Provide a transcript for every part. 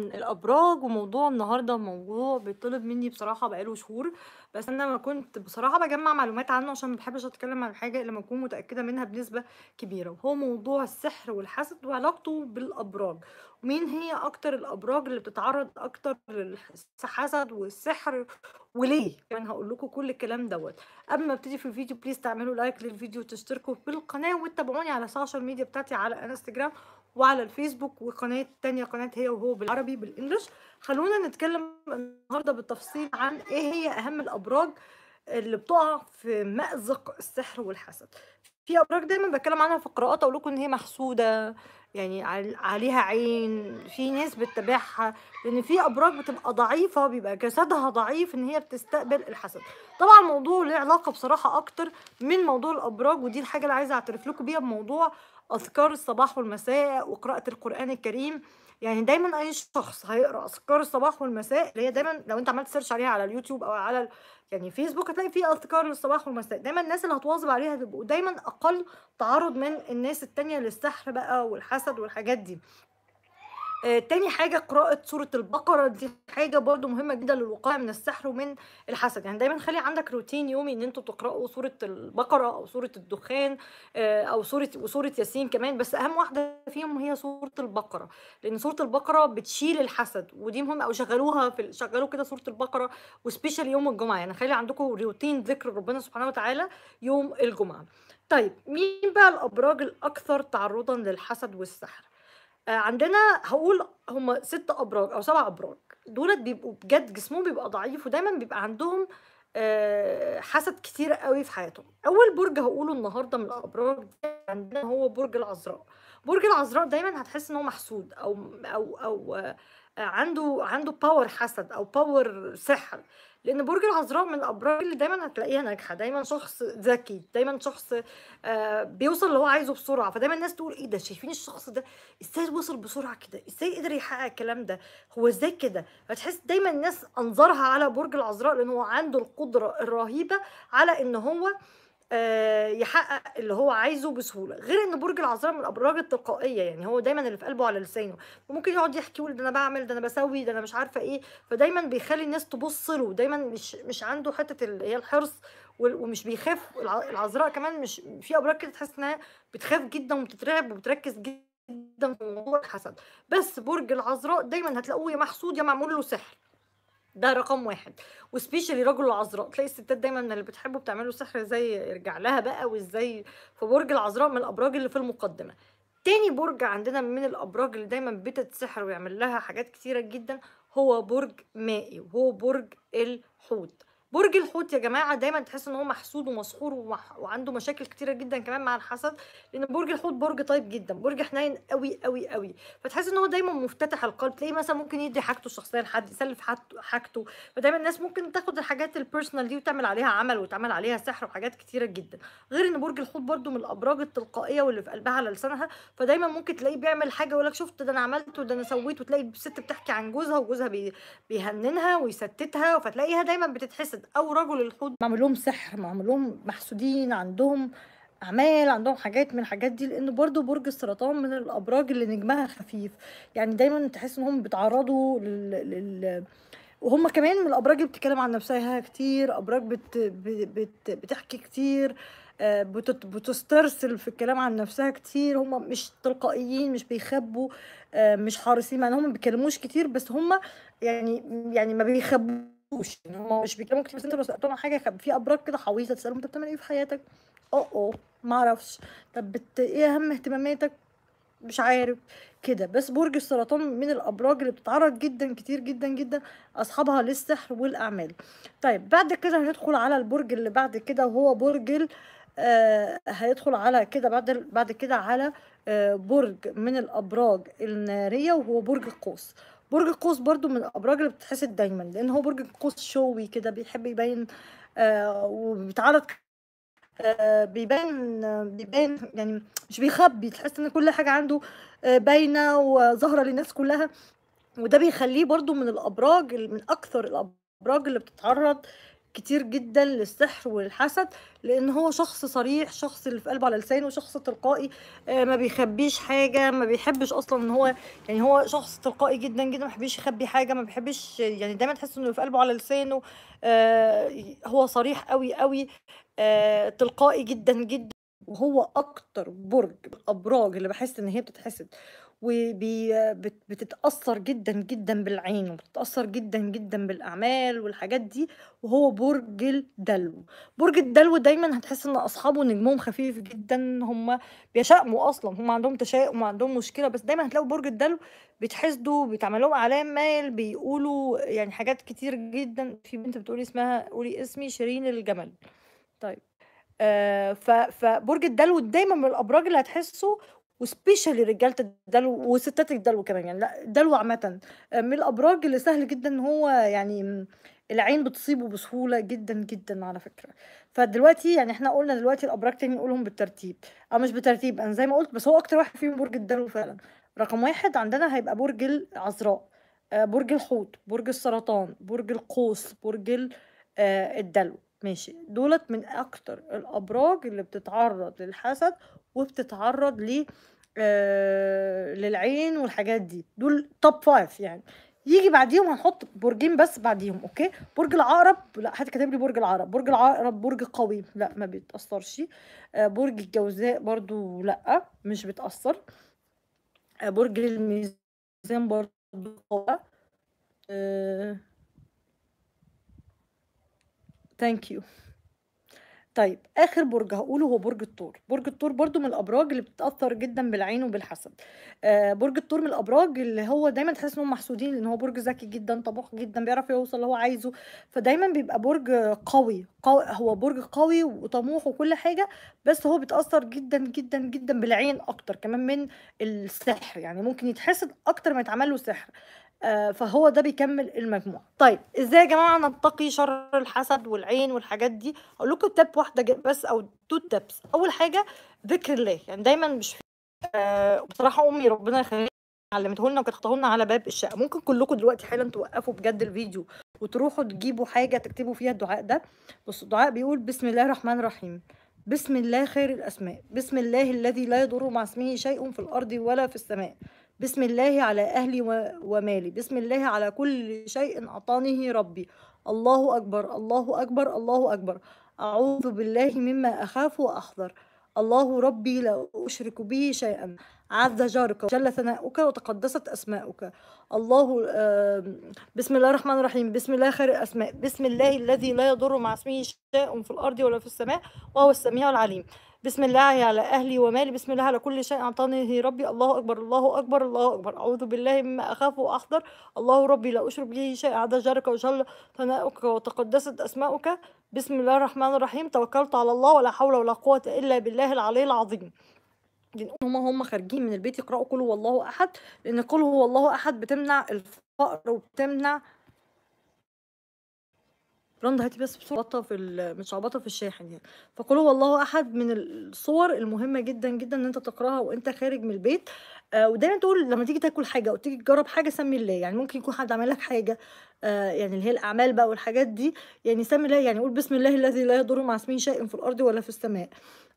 الابراج وموضوع النهارده موضوع بيطلب مني بصراحه بقاله شهور بس انا ما كنت بصراحه بجمع معلومات عنه عشان ما بحبش اتكلم عن حاجه الا لما اكون متاكده منها بنسبه كبيره وهو موضوع السحر والحسد وعلاقته بالابراج ومين هي اكتر الابراج اللي بتتعرض اكتر للحسد والسحر وليه كمان يعني هقول لكم كل الكلام دوت قبل ما ابتدي في الفيديو بليز تعملوا لايك للفيديو وتشتركوا بالقناه وتتابعوني على السوشيال ميديا بتاعتي على انستجرام وعلى الفيسبوك وقناه تانية قناه هي وهو بالعربي بالانجلش خلونا نتكلم النهارده بالتفصيل عن ايه هي اهم الابراج اللي بتقع في مأزق السحر والحسد في ابراج دايما بتكلم عنها في القراءات اقول لكم ان هي محسوده يعني عليها عين في ناس بتتابعها لان في ابراج بتبقى ضعيفه بيبقى جسدها ضعيف ان هي بتستقبل الحسد طبعا الموضوع له علاقه بصراحه اكتر من موضوع الابراج ودي الحاجه اللي عايزه اعترف لكم بيها بموضوع أذكار الصباح والمساء وقراءة القرآن الكريم يعني دايما أي شخص هيقرأ أذكار الصباح والمساء اللي هي دايما لو أنت عملت سيرش عليها على اليوتيوب أو على يعني فيسبوك هتلاقي فيه أذكار للصباح والمساء دايما الناس اللي هتواظب عليها بيبقوا دايما أقل تعرض من الناس التانية للسحر بقى والحسد والحاجات دي آه، تاني حاجة قراءة سورة البقرة دي حاجة برضو مهمة جدا للوقاية من السحر ومن الحسد يعني دايما خلي عندك روتين يومي ان انتوا تقرأوا سورة البقرة او سورة الدخان آه، او سورة وسورة ياسين كمان بس اهم واحدة فيهم هي سورة البقرة لان سورة البقرة بتشيل الحسد ودي مهمة او شغلوها في شغلوا كده سورة البقرة وسبيشال يوم الجمعة يعني خلي عندكم روتين ذكر ربنا سبحانه وتعالى يوم الجمعة طيب مين بقى الابراج الاكثر تعرضا للحسد والسحر آه، عندنا هقول هم ست ابراج او سبع ابراج دولت بيبقوا بجد جسمهم بيبقى ضعيف ودايما بيبقى عندهم آه، حسد كتير قوي في حياتهم اول برج هقوله النهارده من الابراج عندنا هو برج العذراء برج العذراء دايما هتحس ان هو محسود او او او آه، عنده عنده باور حسد او باور سحر لان برج العذراء من الابراج اللي دايما هتلاقيها ناجحه دايما شخص ذكي دايما شخص آه، بيوصل اللي هو عايزه بسرعه فدايما الناس تقول ايه ده شايفين الشخص ده ازاي وصل بسرعه كده ازاي قدر يحقق الكلام ده هو ازاي كده فتحس دايما الناس انظارها على برج العذراء لان هو عنده القدره الرهيبه على ان هو آه آه، يحقق اللي هو عايزه بسهوله غير ان برج العذراء من الابراج التلقائيه يعني هو دايما اللي في قلبه على لسانه وممكن يقعد يحكي يقول ده انا بعمل ده انا بسوي ده انا مش عارفه ايه فدايما بيخلي الناس تبص له دايما مش مش عنده حته اللي هي الحرص ومش بيخاف العذراء كمان مش في ابراج كده تحس انها بتخاف جدا وبتترعب وبتركز جدا في موضوع الحسد بس برج العذراء دايما هتلاقوه يا محسود يا معمول له سحر ده رقم واحد وسبيشالي رجل العذراء تلاقي الستات دايما من اللي بتحبه بتعمله سحر زي يرجع لها بقى وازاي في برج العذراء من الابراج اللي في المقدمه تاني برج عندنا من الابراج اللي دايما بتتسحر ويعمل لها حاجات كتيره جدا هو برج مائي وهو برج الحوت برج الحوت يا جماعه دايما تحس ان هو محسود ومسحور وعنده مشاكل كتيره جدا كمان مع الحسد لان برج الحوت برج طيب جدا برج حنين قوي قوي قوي فتحس ان هو دايما مفتتح القلب تلاقيه مثلا ممكن يدي حاجته الشخصيه لحد يسلف حاجته فدايما الناس ممكن تاخد الحاجات البيرسونال دي وتعمل عليها عمل وتعمل عليها سحر وحاجات كتيره جدا غير ان برج الحوت برده من الابراج التلقائيه واللي في قلبها على لسانها فدايما ممكن تلاقيه بيعمل حاجه يقول لك شفت ده انا عملت ده انا سويت وتلاقي الست بتحكي عن جوزها وجوزها بيهننها ويستتها فتلاقيها دايما بتتحسد او رجل الحوت معمول لهم سحر معمول لهم محسودين عندهم اعمال عندهم حاجات من الحاجات دي لان برضو برج السرطان من الابراج اللي نجمها خفيف يعني دايما تحس انهم بيتعرضوا لل, لل... وهم كمان من الابراج اللي بتتكلم عن نفسها كتير ابراج بت... بت... بتحكي كتير آه، بتت... بتسترسل في الكلام عن نفسها كتير هم مش تلقائيين مش بيخبوا آه، مش حارسين يعني هم ما بيتكلموش كتير بس هم يعني يعني ما بيخبوا يعني مش يعني هم مش بيكلموك بس انت لو سالتهم عن حاجه في ابراج كده حويصه تسالهم انت بتعمل ايه في حياتك اه اه ما اعرفش طب بت... ايه اهم اهتماماتك مش عارف كده بس برج السرطان من الابراج اللي بتتعرض جدا كتير جدا جدا اصحابها للسحر والاعمال طيب بعد كده هندخل على البرج اللي بعد كده وهو برج آه هيدخل على كده بعد بعد كده على آه برج من الابراج الناريه وهو برج القوس برج القوس برضو من الابراج اللي بتحسد دايما لان هو برج القوس شوي كده بيحب يبين آه وبيتعرض آه بيبان بيبان يعني مش بيخبي تحس ان كل حاجه عنده آه باينه وظاهره للناس كلها وده بيخليه برضو من الابراج من اكثر الابراج اللي بتتعرض كتير جدا للسحر والحسد لان هو شخص صريح شخص اللي في قلبه على لسانه شخص تلقائي آه، ما بيخبيش حاجه ما بيحبش اصلا ان هو يعني هو شخص تلقائي جدا جدا ما بيحبش يخبي حاجه ما بيحبش يعني دايما تحس انه في قلبه على لسانه آه، هو صريح قوي قوي آه، تلقائي جدا جدا وهو اكتر برج الابراج اللي بحس ان هي بتتحسد وبتتأثر جدا جدا بالعين وبتتأثر جدا جدا بالأعمال والحاجات دي وهو برج الدلو برج الدلو دايما هتحس ان أصحابه نجمهم خفيف جدا هم بيشائموا أصلا هم عندهم تشاؤم عندهم مشكلة بس دايما هتلاقوا برج الدلو بيتحسدوا بيتعملوا أعلام مال بيقولوا يعني حاجات كتير جدا في بنت بتقولي اسمها قولي اسمي شيرين الجمل طيب آه فبرج الدلو دايما من الابراج اللي هتحسه وسبيشالي رجاله الدلو وستات الدلو كمان يعني لا دلو عامه آه، من الابراج اللي سهل جدا ان هو يعني العين بتصيبه بسهوله جدا جدا على فكره فدلوقتي يعني احنا قلنا دلوقتي الابراج تاني نقولهم بالترتيب او مش بالترتيب انا زي ما قلت بس هو اكتر واحد فيهم برج الدلو فعلا رقم واحد عندنا هيبقى برج العذراء آه، برج الحوت برج السرطان برج القوس برج آه، الدلو ماشي دولت من اكتر الابراج اللي بتتعرض للحسد وبتتعرض ل آه، للعين والحاجات دي دول توب فايف يعني يجي بعديهم هنحط برجين بس بعديهم اوكي برج العقرب لا حد كاتب لي برج العقرب برج العقرب برج قوي لا ما بيتاثرش آه، برج الجوزاء برضو لا مش بتاثر آه، برج الميزان برضو قوي ثانك يو طيب اخر برج هقوله هو برج الثور برج الثور برضو من الابراج اللي بتتاثر جدا بالعين وبالحسد آه برج الثور من الابراج اللي هو دايما تحس انهم محسودين لان هو برج ذكي جدا طموح جدا بيعرف يوصل اللي هو عايزه فدايما بيبقى برج قوي, قوي هو برج قوي وطموح وكل حاجه بس هو بيتاثر جدا جدا جدا بالعين اكتر كمان من السحر يعني ممكن يتحسد اكتر ما يتعمل له سحر آه، فهو ده بيكمل المجموع طيب ازاي يا جماعه نتقي شر الحسد والعين والحاجات دي اقول لكم تاب واحده بس او تو تابس اول حاجه ذكر الله يعني دايما مش في... أه بصراحه امي ربنا يخليها علمته لنا وكانت لنا على باب الشقه ممكن كلكم دلوقتي حالا توقفوا بجد الفيديو وتروحوا تجيبوا حاجه تكتبوا فيها الدعاء ده بص الدعاء بيقول بسم الله الرحمن الرحيم بسم الله خير الاسماء بسم الله الذي لا يضر مع اسمه شيء في الارض ولا في السماء بسم الله على أهلي ومالي بسم الله على كل شيء أعطانه ربي الله أكبر الله أكبر الله أكبر أعوذ بالله مما أخاف وأحذر الله ربي لا أشرك به شيئا عز جارك وجل ثناؤك وتقدست أسماؤك الله بسم الله الرحمن الرحيم بسم الله خير الأسماء بسم الله الذي لا يضر مع اسمه شيء في الأرض ولا في السماء وهو السميع العليم بسم الله على أهلي ومالي بسم الله على كل شيء أعطاني ربي الله أكبر الله أكبر الله أكبر أعوذ بالله مما أخاف وأحذر الله ربي لا أشرك به شيء عدا جارك وجل ثناؤك وتقدست أسماؤك بسم الله الرحمن الرحيم توكلت على الله ولا حول ولا قوة إلا بالله العلي العظيم هم هم خارجين من البيت يقرأوا قل هو الله أحد لأن قل هو الله أحد بتمنع الفقر وبتمنع براند هاتي بس بصورة في متشعبطة في الشاحن يعني فقل هو الله أحد من الصور المهمة جدا جدا إن أنت تقراها وأنت خارج من البيت آه ودايما تقول لما تيجي تاكل حاجة أو تيجي تجرب حاجة سمي الله يعني ممكن يكون حد عمل لك حاجة آه يعني اللي هي الأعمال بقى والحاجات دي يعني سمي الله يعني قول بسم الله الذي لا يضر مع اسمه شيء في الأرض ولا في السماء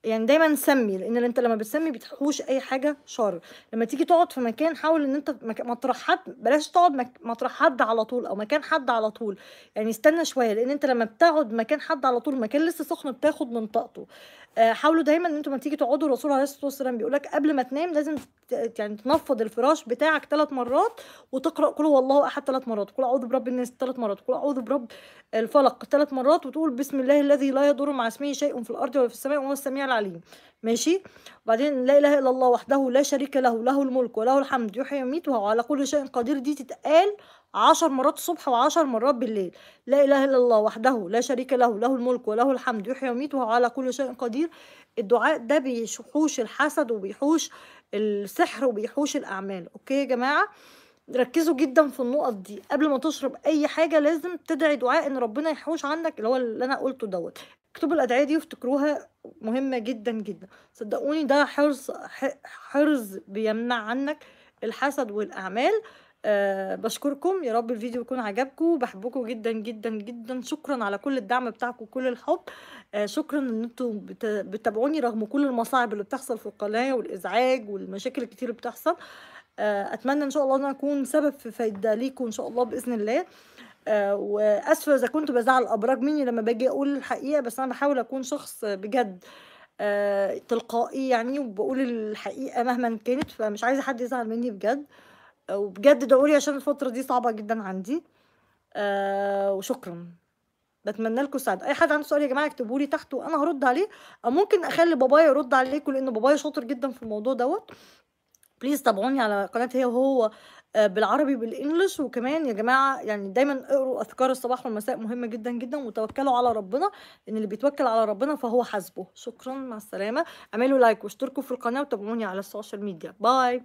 يعني دايما سمي لان انت لما بتسمي بتحوش اي حاجه شر لما تيجي تقعد في مكان حاول ان انت مطرح حد بلاش تقعد مطرح حد على طول او مكان حد على طول يعني استنى شويه لان انت لما بتقعد مكان حد على طول مكان لسه سخن بتاخد من طاقته آه، حاولوا دايما ان انتوا لما تيجي تقعدوا الرسول عليه الصلاه والسلام بيقول لك قبل ما تنام لازم يعني تنفض الفراش بتاعك ثلاث مرات وتقرا قل هو الله احد ثلاث مرات قل اعوذ برب الناس ثلاث مرات قل اعوذ برب الفلق ثلاث مرات وتقول بسم الله الذي لا يضر مع اسمه شيء في الارض ولا في السماء وهو السميع العليم ماشي وبعدين لا اله الا الله وحده لا شريك له له الملك وله الحمد يحيي ويميت وهو على كل شيء قدير دي تتقال عشر مرات الصبح وعشر مرات بالليل لا إله إلا الله وحده لا شريك له له الملك وله الحمد يحيي ويميت وهو على كل شيء قدير الدعاء ده بيحوش الحسد وبيحوش السحر وبيحوش الأعمال أوكي يا جماعة ركزوا جدا في النقط دي قبل ما تشرب أي حاجة لازم تدعي دعاء إن ربنا يحوش عندك اللي هو اللي أنا قلته دوت اكتبوا الأدعية دي وافتكروها مهمة جدا جدا صدقوني ده حرص حرص بيمنع عنك الحسد والأعمال أه بشكركم يا رب الفيديو يكون عجبكم بحبكم جدا جدا جدا شكرا على كل الدعم بتاعكم وكل الحب أه شكرا ان انتوا بتتابعوني رغم كل المصاعب اللي بتحصل في القناه والازعاج والمشاكل الكتير بتحصل أه اتمنى ان شاء الله ان اكون سبب في فايده ليكم ان شاء الله باذن الله آه، واسفه اذا كنت بزعل ابراج مني لما باجي اقول الحقيقه بس انا بحاول اكون شخص بجد آه، تلقائي يعني وبقول الحقيقه مهما كانت فمش عايزه حد يزعل مني بجد وبجد دعولي لي عشان الفتره دي صعبه جدا عندي آه وشكرا بتمنى لكم السعاده اي حد عنده سؤال يا جماعه اكتبوا لي تحت وانا هرد عليه او ممكن اخلي بابايا يرد عليكم لان بابايا شاطر جدا في الموضوع دوت بليز تابعوني على قناه هي وهو آه، بالعربي بالانجلش وكمان يا جماعه يعني دايما اقروا اذكار الصباح والمساء مهمه جدا جدا وتوكلوا على ربنا ان اللي بيتوكل على ربنا فهو حاسبه شكرا مع السلامه اعملوا لايك واشتركوا في القناه وتابعوني على السوشيال ميديا باي